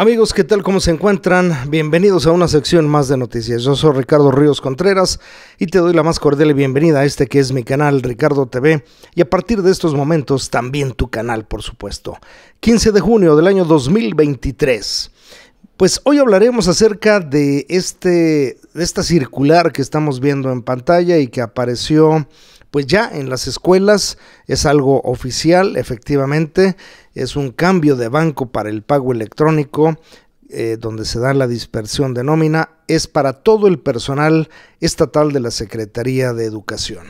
Amigos, ¿qué tal? ¿Cómo se encuentran? Bienvenidos a una sección más de noticias. Yo soy Ricardo Ríos Contreras y te doy la más cordial bienvenida a este que es mi canal Ricardo TV y a partir de estos momentos también tu canal, por supuesto. 15 de junio del año 2023. Pues hoy hablaremos acerca de este esta circular que estamos viendo en pantalla y que apareció pues ya en las escuelas es algo oficial, efectivamente, es un cambio de banco para el pago electrónico, eh, donde se da la dispersión de nómina, es para todo el personal estatal de la Secretaría de Educación.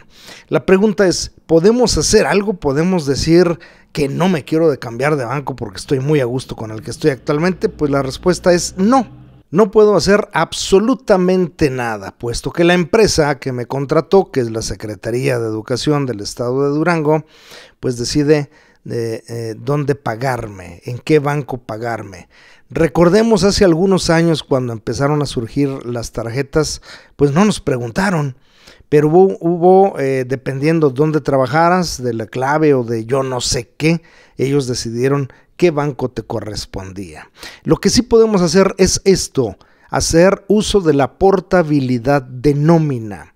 La pregunta es, ¿podemos hacer algo? ¿Podemos decir que no me quiero de cambiar de banco porque estoy muy a gusto con el que estoy actualmente? Pues la respuesta es no no puedo hacer absolutamente nada, puesto que la empresa que me contrató, que es la Secretaría de Educación del Estado de Durango, pues decide de, eh, eh, dónde pagarme, en qué banco pagarme. Recordemos hace algunos años cuando empezaron a surgir las tarjetas, pues no nos preguntaron, pero hubo, hubo eh, dependiendo dónde trabajaras, de la clave o de yo no sé qué, ellos decidieron qué banco te correspondía. Lo que sí podemos hacer es esto, hacer uso de la portabilidad de nómina.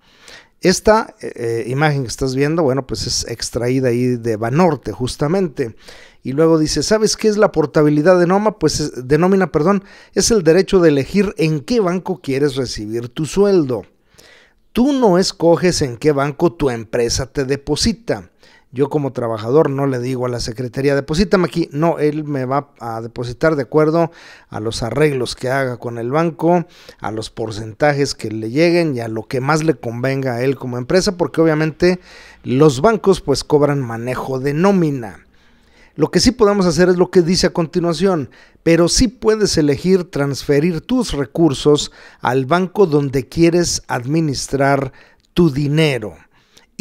Esta eh, eh, imagen que estás viendo, bueno, pues es extraída ahí de Banorte justamente. Y luego dice, ¿sabes qué es la portabilidad de, nómina? Pues de nómina? Perdón, es el derecho de elegir en qué banco quieres recibir tu sueldo. Tú no escoges en qué banco tu empresa te deposita. Yo como trabajador no le digo a la secretaría, deposítame aquí. No, él me va a depositar de acuerdo a los arreglos que haga con el banco, a los porcentajes que le lleguen y a lo que más le convenga a él como empresa, porque obviamente los bancos pues cobran manejo de nómina. Lo que sí podemos hacer es lo que dice a continuación, pero sí puedes elegir transferir tus recursos al banco donde quieres administrar tu dinero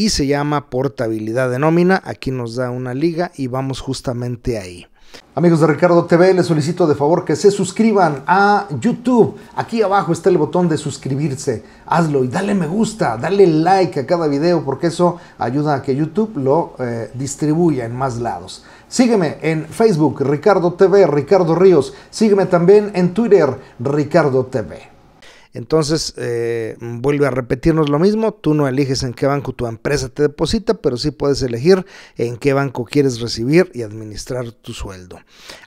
y se llama portabilidad de nómina. Aquí nos da una liga y vamos justamente ahí. Amigos de Ricardo TV, les solicito de favor que se suscriban a YouTube. Aquí abajo está el botón de suscribirse. Hazlo y dale me gusta, dale like a cada video porque eso ayuda a que YouTube lo eh, distribuya en más lados. Sígueme en Facebook, Ricardo TV, Ricardo Ríos. Sígueme también en Twitter, Ricardo TV. Entonces, eh, vuelve a repetirnos lo mismo, tú no eliges en qué banco tu empresa te deposita, pero sí puedes elegir en qué banco quieres recibir y administrar tu sueldo.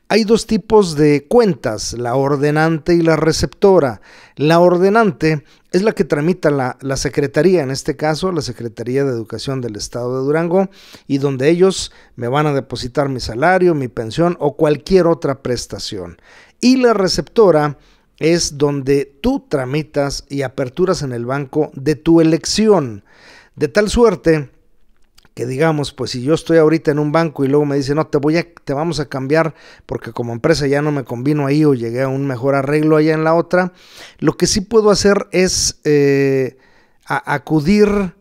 Hay dos tipos de cuentas, la ordenante y la receptora. La ordenante es la que tramita la, Secretaría, en este caso la Secretaría de Educación del Estado de Durango, y donde ellos me van a depositar mi salario, mi pensión o cualquier otra prestación. Y la receptora es donde tú tramitas y aperturas en el banco de tu elección. De tal suerte que digamos, pues si yo estoy ahorita en un banco y luego me dice, no, te voy a, te vamos a cambiar porque como empresa ya no me convino ahí o llegué a un mejor arreglo allá en la otra, lo que sí puedo hacer es eh, acudir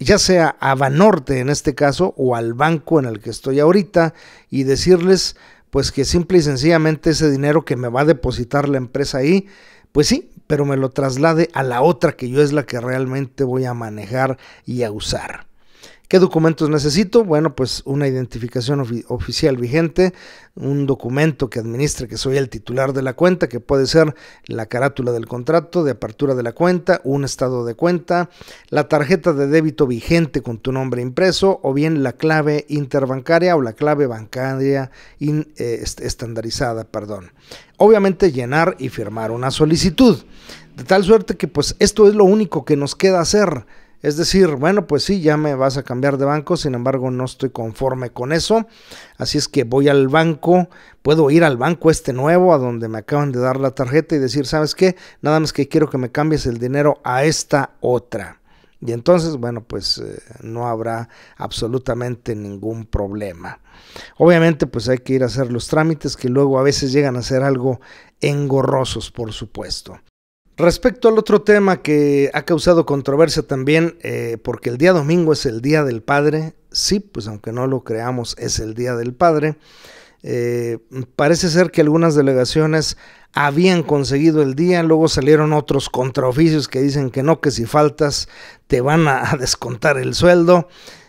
ya sea a Banorte en este caso o al banco en el que estoy ahorita y decirles, pues que simple y sencillamente ese dinero que me va a depositar la empresa ahí, pues sí, pero me lo traslade a la otra que yo es la que realmente voy a manejar y a usar. ¿Qué documentos necesito? Bueno, pues una identificación oficial vigente, un documento que administre que soy el titular de la cuenta, que puede ser la carátula del contrato de apertura de la cuenta, un estado de cuenta, la tarjeta de débito vigente con tu nombre impreso o bien la clave interbancaria o la clave bancaria eh, estandarizada, perdón. Obviamente llenar y firmar una solicitud. De tal suerte que pues esto es lo único que nos queda hacer es decir, bueno, pues sí, ya me vas a cambiar de banco, sin embargo no estoy conforme con eso. Así es que voy al banco, puedo ir al banco este nuevo, a donde me acaban de dar la tarjeta y decir, ¿sabes qué? Nada más que quiero que me cambies el dinero a esta otra. Y entonces, bueno, pues eh, no habrá absolutamente ningún problema. Obviamente, pues hay que ir a hacer los trámites que luego a veces llegan a ser algo engorrosos, por supuesto. Respecto al otro tema que ha causado controversia también, eh, porque el día domingo es el Día del Padre, sí, pues aunque no lo creamos, es el Día del Padre. Eh, parece ser que algunas delegaciones habían conseguido el día, luego salieron otros contraoficios que dicen que no, que si faltas te van a, descontar el sueldo.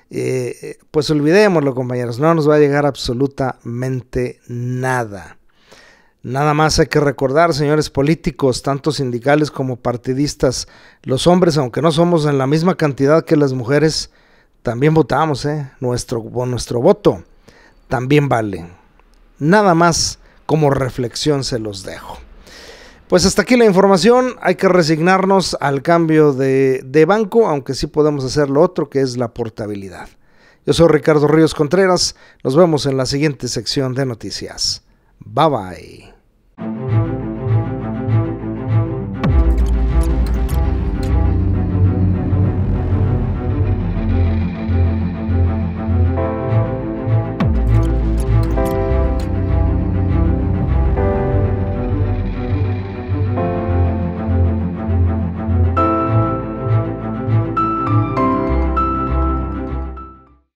Eh, pues olvidémoslo, compañeros, no nos va a llegar absolutamente nada. Nada más hay que recordar, señores políticos, tanto sindicales como partidistas, los hombres, aunque no somos en la misma cantidad que las mujeres, también votamos, ¿eh? nuestro, nuestro voto también vale. Nada más como reflexión se los dejo. Pues hasta aquí la información, hay que resignarnos al cambio de, de banco, aunque sí podemos hacer lo otro que es la portabilidad. Yo soy Ricardo Ríos Contreras, nos vemos en la siguiente sección de noticias. Bye bye. Thank you.